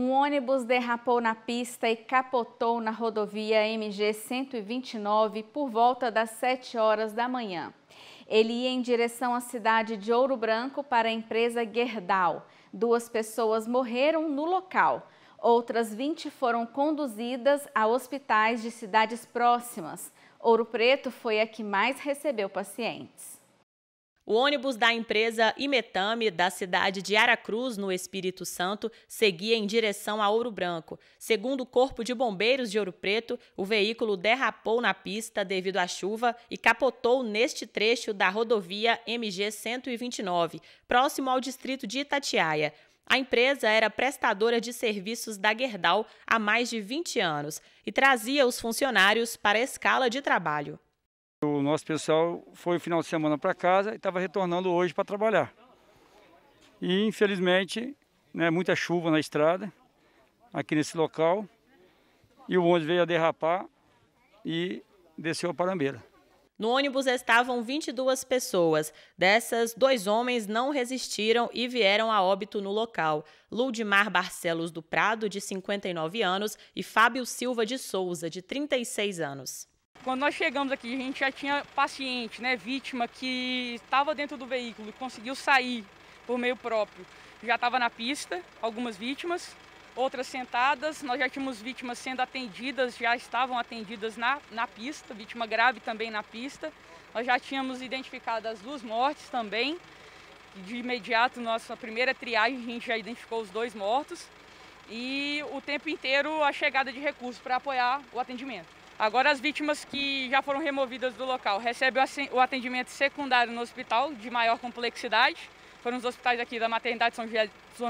Um ônibus derrapou na pista e capotou na rodovia MG 129 por volta das 7 horas da manhã. Ele ia em direção à cidade de Ouro Branco para a empresa Gerdau. Duas pessoas morreram no local. Outras 20 foram conduzidas a hospitais de cidades próximas. Ouro Preto foi a que mais recebeu pacientes. O ônibus da empresa Imetame, da cidade de Aracruz, no Espírito Santo, seguia em direção a Ouro Branco. Segundo o Corpo de Bombeiros de Ouro Preto, o veículo derrapou na pista devido à chuva e capotou neste trecho da rodovia MG 129, próximo ao distrito de Itatiaia. A empresa era prestadora de serviços da Gerdau há mais de 20 anos e trazia os funcionários para a escala de trabalho. O nosso pessoal foi o final de semana para casa e estava retornando hoje para trabalhar. E infelizmente, né, muita chuva na estrada, aqui nesse local, e o ônibus veio a derrapar e desceu a parambeira. No ônibus estavam 22 pessoas. Dessas, dois homens não resistiram e vieram a óbito no local. Ludmar Barcelos do Prado, de 59 anos, e Fábio Silva de Souza, de 36 anos. Quando nós chegamos aqui, a gente já tinha paciente, né, vítima que estava dentro do veículo e conseguiu sair por meio próprio. Já estava na pista, algumas vítimas, outras sentadas. Nós já tínhamos vítimas sendo atendidas, já estavam atendidas na, na pista, vítima grave também na pista. Nós já tínhamos identificado as duas mortes também. De imediato, nossa primeira triagem, a gente já identificou os dois mortos. E o tempo inteiro a chegada de recursos para apoiar o atendimento. Agora as vítimas que já foram removidas do local recebem o atendimento secundário no hospital de maior complexidade. Foram os hospitais aqui da Maternidade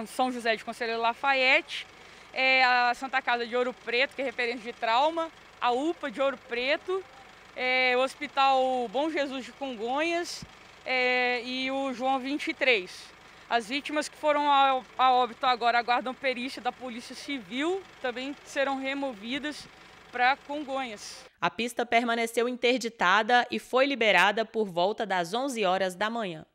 São José de Conselheiro Lafayette, é, a Santa Casa de Ouro Preto, que é referência de trauma, a UPA de Ouro Preto, é, o Hospital Bom Jesus de Congonhas é, e o João 23. As vítimas que foram a, a óbito agora aguardam perícia da Polícia Civil, também serão removidas para Congonhas. A pista permaneceu interditada e foi liberada por volta das 11 horas da manhã.